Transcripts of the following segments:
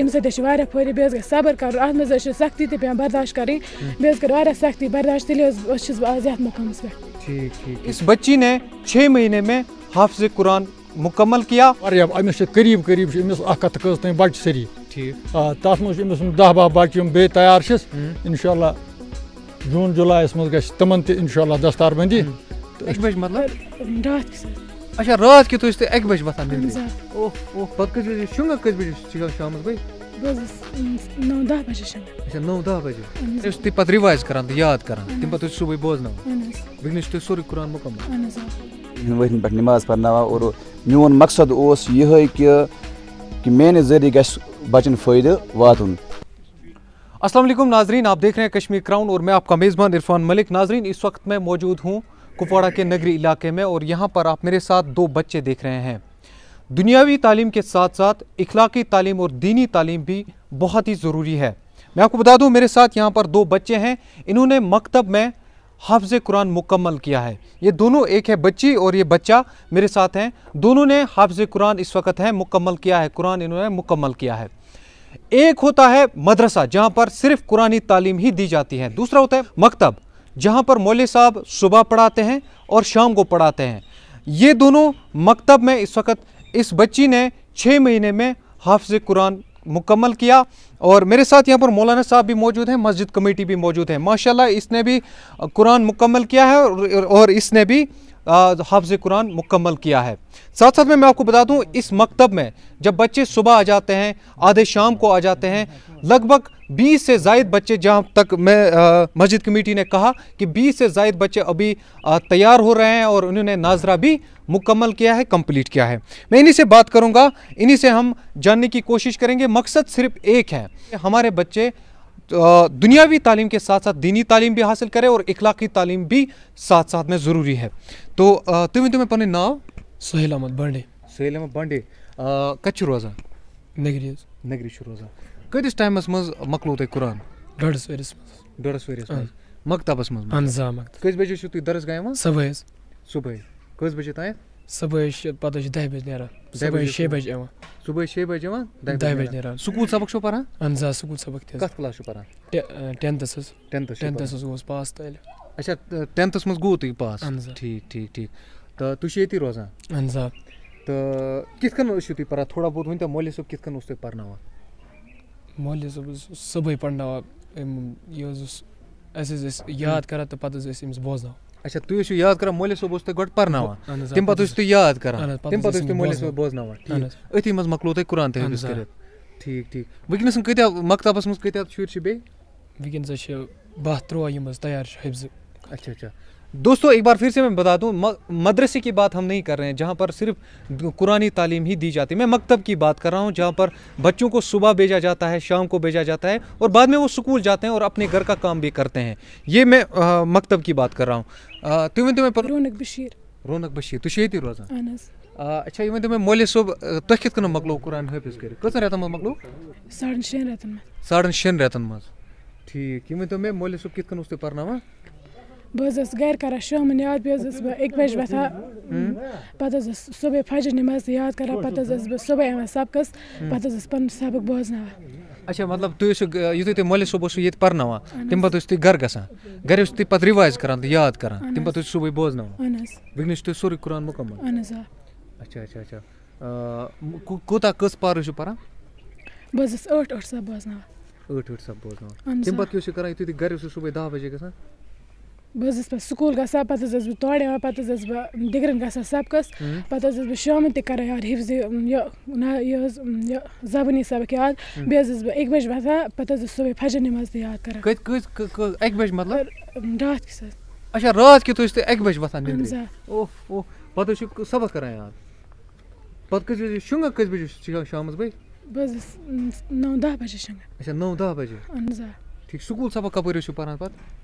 أمس دش फायदे بوري بس غا صبر كارو أهم زا شو سختي تبي أنا برداش كاري بس كارو وارا سختي इस बच्ची ने छह महीने में हाफ़ से कुरान मुकम्मल किया और अब करीब करीब अमिस आकत बच्चे सेरी ठीक आ तासमुझ अमिस उन बच्चे उन बेतायार शिस जून जुलाई इसमें गए तमंते बंदी अच्छा रात की तुझ अकि बजे वसान पे कस शुंगान कस बजे चिकान शाम गई नौ दह बजे अच्छा नौ दह बजे तुम पे रिवाइज करान याद करान तम पे सुबह बोजन वनस तुम सोरे कुरान मुकम्मल वन पे नमाज पढ़ना और मोन मकसद यह कि मे जरिए गश बचन फायदे वातन असलम नाजरीन आप देख रहे हैं कश्मीर क्राउन और मैं आपका मेज़बान इरफान मलिक नाजरीन इस वक्त मैं मौजूद हूँ कुपवाड़ा के नगरी इलाके में और यहाँ पर आप मेरे साथ दो बच्चे देख रहे हैं दुनियावी तालीम के साथ साथ इखलाकी तालीम और दीनी तालीम भी बहुत ही ज़रूरी है मैं आपको बता दूँ मेरे साथ यहाँ पर दो बच्चे हैं इन्होंने मकतब में हाफज कुरान मुकम्मल किया है ये दोनों एक है बच्ची और ये बच्चा मेरे साथ हैं दोनों ने हाफज कुरान इस वक्त है मुकम्मल किया है कुरान इन्होंने मुकम्मल किया है एक होता है मदरसा जहाँ पर सिर्फ कुरानी तालीम ही दी जाती है दूसरा होता है मकतब जहाँ पर मौलवी साहब सुबह पढ़ाते हैं और शाम को पढ़ाते हैं ये दोनों मकतब में इस वक्त इस बच्ची ने छः महीने में हाफज कुरान मुकम्मल किया और मेरे साथ यहाँ पर मौलाना साहब भी मौजूद हैं मस्जिद कमेटी भी मौजूद है माशाल्लाह इसने भी कुरान मुकम्मल किया है और इसने भी हाफ़ कुरान मुकम्मल किया है साथ साथ में मैं आपको बता दूं इस मकतब में जब बच्चे सुबह आ जाते हैं आधे शाम को आ जाते हैं लगभग 20 से जायद बच्चे जहाँ तक मैं मस्जिद कमेटी ने कहा कि 20 से जायद बच्चे अभी तैयार हो रहे हैं और उन्होंने नाजरा भी मुकम्मल किया है कंप्लीट किया है मैं इन्हीं से बात करूँगा इन्हीं से हम जानने की कोशिश करेंगे मकसद सिर्फ एक है हमारे बच्चे तो, दुनियावी तालीम के साथ साथ दीनी तालीम भी हासिल करें और इखलाकी तालीम भी साथ साथ में ज़रूरी है तो तुम तुम्हें मे पे नाव सहेल अहमद बांडे सहेल अहमद बांडे कत रोजान नगरी नगरी रोजान कतिस टाइम मज मकलो तुम कुरान डस वरस मकतबस मज मकत कजे तुम दरस गाँव सुबह कस बजे तय صُبحٲے چھِ پَتہٕ حظ چھِ دَہہِ بَجہِ نیران صُبحٲے شیٚیہِ بَجہِ یِوان صُبحٲے شیٚیہِ بَجہِ یِوان دَہہِ بَجہِ نیران سکوٗل سبق چھُو پَران اہن حظ آ سکوٗل سبق تہِ حظ کَتھ کٕلاس چھُو پَران ٹٮ۪نتھَس حظ ٹٮ۪نتھَس ٹٮ۪نتھَس حظ گوٚوُس پاس تہٕ اچھا ٹٮ۪نتھَس منٛز گوٚو تُہۍ پاس اہن حظ ٹھیٖک ٹھیٖک ٹھیٖک تہٕ تُہۍ چھُو ییٚتی روزان اہن حظ آ تہٕ کِتھ کٔنۍ ٲسِو تُہۍ پَران تھوڑا بہت ؤنۍتو مولوی صٲب کِتھ کٔنۍ اوس تُہۍ پَرناوان مولوی صٲب حظ اوس صُبحٲے پَرناوان یہِ حظ اوس اَسہِ حظ ٲسۍ یاد کَران تہٕ پَتہٕ حظ ٲسۍ أمِس بوزناوان اچھا تُہۍ ٲسِو یاد کران مولوی صٲب اوس تۄہہِ گۄڈٕ پَرناوان تَمہِ پَتہٕ ٲسِو تُہۍ یاد کران تَمہِ پَتہٕ ٲسِو تُہۍ مولوی صٲب بوزناوان أتھی منٛز مۄکلو تۄہہِ قرآن تہِ حفظ کٔرِتھ ٹھیٖک ٹھیٖک وٕنکیٚنَس کۭتیٛاہ مکتبَس منٛز کۭتیٛاہ شُرۍ چھِ بیٚیہِ وٕنکیٚنَس چھِ باہ تُرٛواہ یِم حظ تیار چھِ حفظہٕ اچھا اچھا दोस्तों एक बार फिर से मैं बता दूं मदरसे की बात हम नहीं कर रहे हैं जहां पर सिर्फ कुरानी तालीम ही दी जाती है मैं मकतब की बात कर रहा हूं जहां पर बच्चों को सुबह भेजा जाता है शाम को भेजा जाता है और बाद में वो स्कूल जाते हैं और अपने घर का काम भी करते हैं ये मैं आ, मकतब की बात कर रहा हूँ तुम्हें तुम्हें पर... रौनक बशीर रौनक बशीर तुम ये रोजान अच्छा ये वन मे मोलिस صٲب कित मकलो कुरान हाफिज कर कतन रेतन मज मकलो साढ़न शेन रेतन मे ठीक ये वन मे मोलिस صٲب कित कन بہٕ حظ ٲسٕس گَرِ کَران شامَن یاد بیٚیہِ حظ ٲسٕس بہٕ اَکہِ بَجہِ وۄتھان پَتہٕ حظ ٲسٕس صُبحٲے فَجر نٮ۪ماز تہِ یاد کَران پَتہٕ حظ ٲسٕس بہٕ صُبحٲے یِوان سبقَس پَتہٕ حظ ٲسٕس پَنُن سبق بوزناوان اچھا مطلب تُہۍ ٲسِو یُتھُے تُہۍ مٲلِس صٲب اوسوٕ ییٚتہِ پَرناوان تَمہِ پَتہٕ ٲسِو تُہۍ گَرٕ گژھان گَرِ ٲسِو تُہۍ پَتہٕ رِوایز کَران تہٕ یاد کَران تَمہِ پَتہٕ ٲسِو صُبحٲے بوزناوان وٕنکٮ۪نَس چھُ تُہۍ سورُے قرآن مُکمل اہن حظ آ اچھا اچھا اچھا کوٗتاہ کٔژ پار ٲسِو پَران بہٕ حظ ٲسٕس ٲٹھ ٲٹھ سا بوزناوان ٲٹھ ٲٹھ سا بوزناوان تَمہِ پَتہٕ کیٛاہ اوسوٕ کَران یُتھُے تُہۍ گَرِ اوسوٕ صُبحٲے دَہ بَجے گژھان بہٕ حظ ٲسٕس پَتہٕ سکوٗل گژھان پَتہٕ حظ ٲسٕس بہٕ تورٕ یِوان پَتہٕ حظ ٲسٕس بہٕ دِگرَن گژھان سبقَس پَتہٕ حظ ٲسٕس بہٕ شامَن تہِ کَران یاد حِفظِ یہِ نہ یہِ حظ یہِ زَبٲنی سبق یاد بیٚیہِ حظ ٲسٕس بہٕ اَکہِ بَجہِ وۄتھان پَتہٕ حظ ٲسٕس صُبحٲے فجر نٮ۪ماز تہِ یاد کَران اَکہِ بَجہِ مطلب راتھ کِس حظ اچھا راتھ کیُتھ ٲسۍ تُہۍ اَکہِ بَجہِ وۄتھان اوٚہ اوٚہ پَتہٕ حظ چھُ سبق کَران یاد پَتہٕ کٔژِ بَجہِ شۄنٛگان کٔژِ بَجہِ چھُ شامَس بٲگۍ بہٕ حظ ٲسٕس نَو دَہ بَجے شۄنٛگان اچھا نَو دَہ بَجے اہن حظ آ ٹھیٖک سکوٗل سبق کَپٲرۍ حظ چھُو پَران پَتہٕ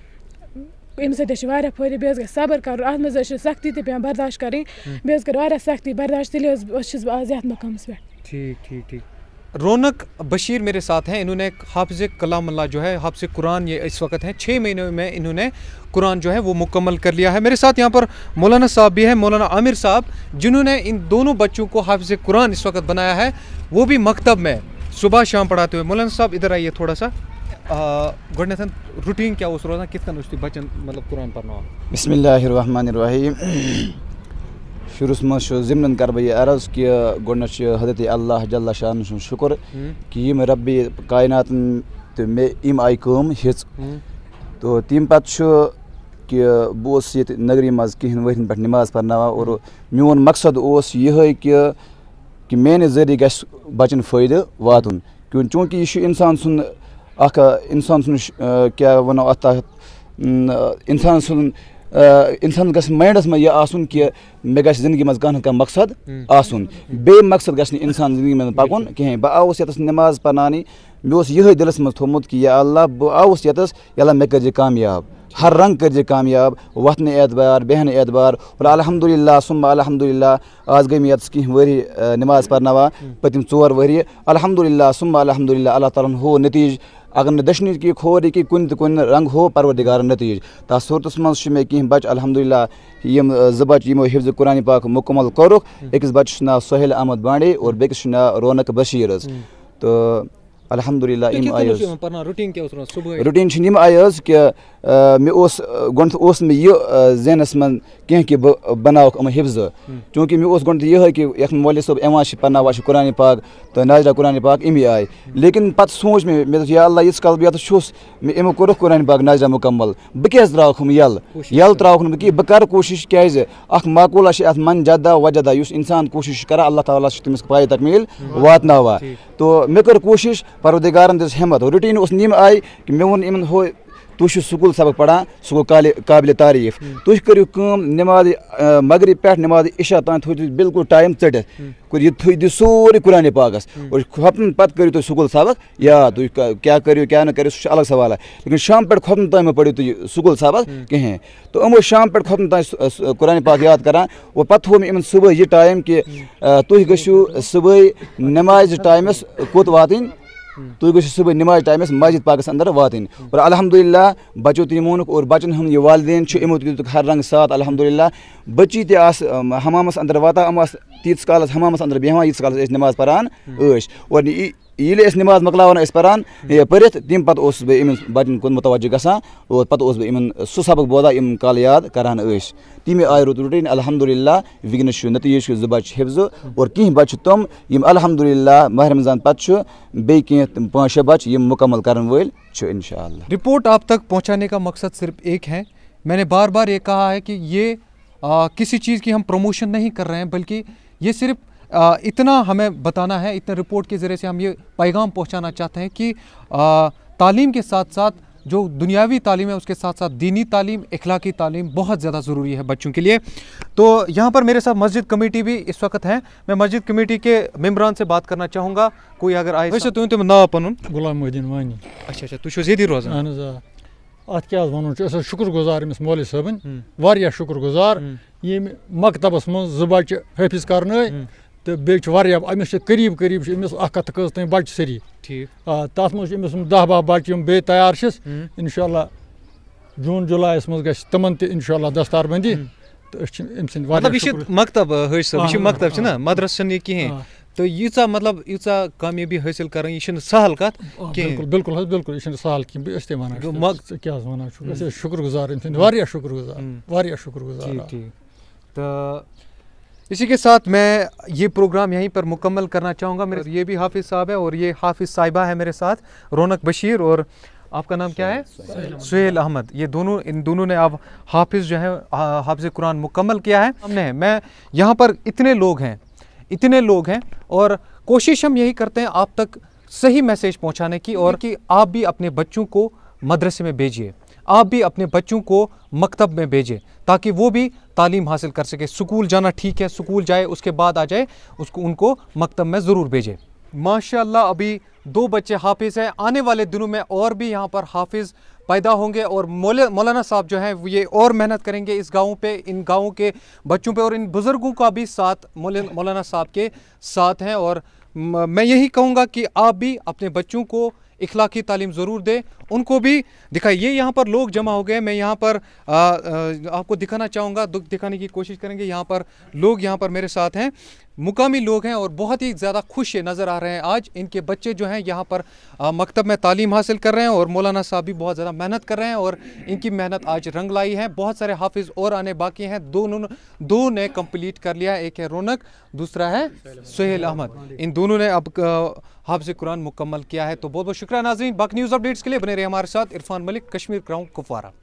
اَمہِ سۭتۍ حظ چھِ واریاہ فٲیدٕ بیٚیہِ حظ گژھِ صبر کَرُن اَتھ منٛز حظ چھِ سختی تہِ پیٚوان برداش کَرٕنۍ بیٚیہِ حظ کٔر واریاہ برداش रौनक बशीर मेरे साथ हैं इन्होंने हाफज कलाम अल्लाह जो है हाफज कुरान ये इस वक्त हैं छः महीने में इन्होंने कुरान जो है वो मुकम्मल कर लिया है मेरे साथ यहाँ पर मौलाना साहब भी हैं मौलाना आमिर साहब जिन्होंने इन दोनों बच्चों को हाफज कुरान इस वक्त बनाया है वो भी मकतब में सुबह शाम पढ़ाते हुए मौलाना साहब इधर आइए थोड़ा सा گۄڈٕنٮ۪تھ رُٹیٖن کیٛاہ اوس روزان کِتھ کٔنۍ ٲسۍ تُہۍ بَچَن مطلب قرآن پَرناوان بِسمِ اللہ الرحمٰن الرحیٖم شُرِس منٛز چھُ ضِمنَن کَرٕ بہٕ یہِ عرض کہِ گۄڈٕنٮ۪تھ چھِ حضرت اللہ جل شاہن سُنٛد شُکُر کہِ یِم رۄبہِ کایناتَن تہٕ مےٚ یِم آیہِ کٲم ہیٚژ تہٕ تَمہِ پَتہٕ چھُ کہِ بہٕ اوسُس ییٚتہِ نٔگری منٛز کِہیٖنۍ ؤرِیَن پٮ۪ٹھ نِماز پَرناوان اور میون مقصد اوس یِہوٚے کہِ کہِ میٛانہِ ذٔریعہِ گژھِ بَچَن فٲیدٕ واتُن چوٗنٛکہِ یہِ چھُ اِنسان سُنٛد इंसान सुन क्या वो अत इंसान सुन इंसान गस माइंडस मे यह कि मे ग जिंदगी मज कह मकसद आसन बे मकसद गस इंसान जिंदगी मे पकुन कहें बह आस ये नमाज पर्नानी मे उस ये दिलस मज थोमुत कि या अल्लाह बह आवस यस अल्लाह मे कर कामयाब हर रंग कर कामयाब वतन एतबार बेहन एतबार और अलहमदिल्ला सुम अलहमदिल्ला आज गई मे कह वरी नमाज पर्नवा हम्म। पतिम ओर वरी अलहमदिल्ला सुम अलहमदिल्ला अल्लाह तालन हो नतीज अगर ना की खोर यह कुन तो कुन रंग हो परवरदिगार नतीज तूरत सूरत मे कह बच अलहमदिल्ला यम जो बच यमो हिफ्ज कुरान पाक मुकमल कोरुक अकिस हम्म। बच्चे ना सोहेल अहमद बांडे और बेकिस ना रौनक बशीर हम्म। तो अलहमदिल्ला यम आये रूटीन यम आये कि मे गोथ मे यह जहनस मं कह कि बह बनाव अम हिफ्ज चूँकि मे गोथ ये कि ये मौलिया सब एवान पन्ना कुरान पाक तो नाजरा कुरान पाक अमे आये लेकिन पे सोच मे मे या अल्लाह यीस कल बह यस मे अमो कोर कुरान पाक नाजरा मुकम्मल बह क्या त्राकम यल यल त्राक बह कह बह कर कोशिश क्या अख माकूला अत मन जदा वजदा इस इंसान कोशिश कर अल्लाह ताली तमिस पाए तकमील वातना तो मे कर कोशिश परवदिगारन दिस हिम्मत रुटीन उस नीम आई कि मे वो इमन हो तुश स्कूल सबक पढ़ा सह गो काबिल तारीफ तुम करू कम नमाज मगरब पे नमाज इशा तान थी बिल्कुल टाइम चटित यह थी दि सोरे कुरान पाकस और खोपन पे करू तुम स्कूल सबक या तु क्या करू क्या ना करू सह अलग सवाल लेकिन शाम पे खोपन तम पढ़ू तुम स्कूल सबक कहें तो हम शाम पे खोपन तक कुरान पाक याद करा और पे हो इन सुबह यह टाइम कि तुम गु सुबह नमाज टाइमस कोत वात तुम गो सुबह नमाज टाइम मस्जिद पाकस अंदर वात और अलहमदिल्ला बचो तमोन और बचन हम वालदेन यमो तो हर रंग साथ अलहमदिल्ला बची ते हमामस अंदर वाता तीस कालस हमामस अंदर बेहान यीस कालस नमाज परान हम्म। और ये नमाज मकलान पान पढ़ तम पे बह बचन कुन मुतवज ग और पे सह सबक बोदा इम कल याद करान तमें आय रुत रुटीन अलहमदुल्ला विगनस नतीज जो बच हिफ्ज और कह बच तुम यम माह रमजान पे कह पाँच शे बच मुकमल कर वल इनशा रिपोर्ट आप तक पहुँचाने का मकसद सिर्फ एक है मैंने बार बार ये कहा है कि ये आ, किसी चीज़ की हम प्रमोशन नहीं कर रहे हैं बल्कि ये सिर्फ़ इतना हमें बताना है इतना रिपोर्ट के ज़रिए से हम ये पैगाम पहुँचाना चाहते हैं कि तालीम के साथ साथ जो दुनियावी तालीम है उसके साथ साथ दीनी तालीम इखलाकी तालीम बहुत ज़्यादा ज़रूरी है बच्चों के लिए तो यहाँ पर मेरे साथ मस्जिद कमेटी भी इस वक्त है मैं मस्जिद कमेटी के मम्बरान से बात करना चाहूँगा कोई अगर आए वैसे तुम तुम तो ना पन गुलाम वानी अच्छा अच्छा तुम तो हाँ हम्म। हम्म। ये रोजान अत क्या वन शुक्र गुजार अमिस मोल सबन शुक्र गुजार ये मकतबस मज बच हफिज कर तो बेह अमिस करीब करीब अखत कज तम बच्चे सरी ठीक आ दह बह बच्चे बे तैयार इनशा जून जुलाईस मज ग तमन त इनशाला दस्तारबंदी मतलब यह मकतब मकतब ना मदरस कहें तो यीचा मतलब यीचा कामयाबी हासिल कर यह सहल कत बिल्कुल बिल्कुल यह सहल कह क्या वन शुक्रगुजार अम सुंद शुक्रगुजार शुक्रगुजार तो इसी के साथ मैं ये प्रोग्राम यहीं पर मुकम्मल करना चाहूँगा मेरे ये भी हाफिज़ साहब है और ये हाफिज़ साहिबा है मेरे साथ रौनक बशीर और आपका नाम क्या है सुहेल अहमद ये दोनों इन दोनों ने अब हाफिज़ जो है हाफिज़ कुरान मुकम्मल किया है हमने मैं यहाँ पर इतने लोग हैं इतने लोग हैं और कोशिश हम यही करते हैं आप तक सही मैसेज पहुँचाने की और कि आप भी अपने बच्चों को मदरसे में भेजिए आप भी अपने बच्चों को मकतब में भेजें ताकि वो भी तालीम हासिल कर सके स्कूल जाना ठीक है स्कूल जाए उसके बाद आ जाए उसको उनको मकतब में ज़रूर भेजें माशाल्लाह अभी दो बच्चे हाफिज़ हैं आने वाले दिनों में और भी यहाँ पर हाफिज़ पैदा होंगे और मौलाना साहब जो हैं ये और मेहनत करेंगे इस गाँव पे इन गाँव के बच्चों पे और इन बुज़ुर्गों का भी साथ मौलाना साहब के साथ हैं और मैं यही कहूँगा कि आप भी अपने बच्चों को इखलाकी तालीम ज़रूर दें उनको भी दिखाए ये यहाँ पर लोग जमा हो गए मैं यहाँ पर आ, आ, आपको दिखाना चाहूँगा दुख दिखाने की कोशिश करेंगे यहाँ पर लोग यहाँ पर मेरे साथ हैं मुकामी लोग हैं और बहुत ही ज़्यादा खुश नज़र आ रहे हैं आज इनके बच्चे जो हैं यहाँ पर मकतब में तालीम हासिल कर रहे हैं और मौलाना साहब भी बहुत ज़्यादा मेहनत कर रहे हैं और इनकी मेहनत आज रंग लाई है बहुत सारे हाफिज़ और आने बाकी हैं दोनों दो ने कंप्लीट कर लिया एक है रौनक दूसरा है सुहेल अहमद इन दोनों ने अब हाफ कुरान मुकम्मल किया है तो बहुत बहुत शुक्रिया नाजीन बाकी न्यूज़ अपडेट्स के लिए बने रहे हमारे साथ इरफान मलिक कश्मीर क्राउन कुपवारा